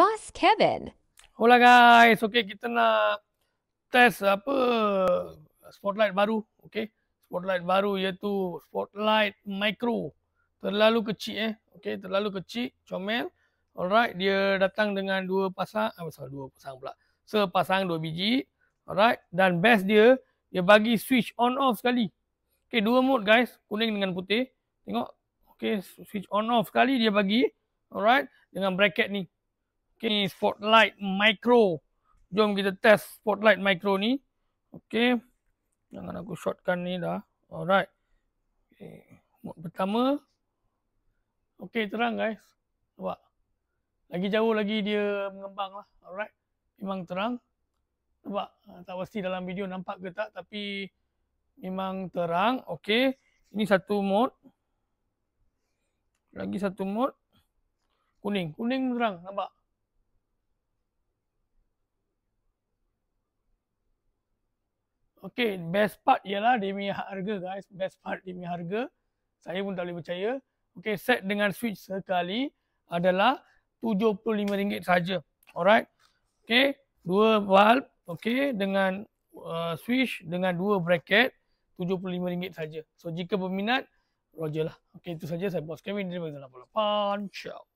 boss Kevin. Hola guys, okay kita nak test apa spotlight baru, okay spotlight baru iaitu spotlight micro terlalu kecil eh, okay terlalu kecil, comel. Alright, dia datang dengan dua pasang, apa eh, salah dua pasang pula. Sepasang dua biji. Alright, dan best dia, dia bagi switch on off sekali. Okay, dua mode guys, kuning dengan putih. Tengok, okay, switch on off sekali dia bagi. Alright, dengan bracket ni. Okay, spotlight micro. Jom kita test spotlight micro ni. Okay, Jangan aku shortkan ni dah. Alright. Okey, mode pertama. Okay, terang guys. Nampak. Lagi jauh lagi dia mengembang lah. Alright. Memang terang. Nampak. Tak pasti dalam video nampak ke tak tapi memang terang. Okay, Ini satu mode. Lagi satu mode. Kuning. Kuning terang. Nampak. Okay, best part ialah dia punya harga guys. Best part dia punya harga. Saya pun tak boleh percaya. Okay, set dengan switch sekali adalah RM75 saja. Alright. Okay, dua valve. Okay, dengan uh, switch dengan dua bracket RM75 saja. So, jika berminat, roger lah. Okay, itu saja saya buat skamming. Terima dalam Punch out.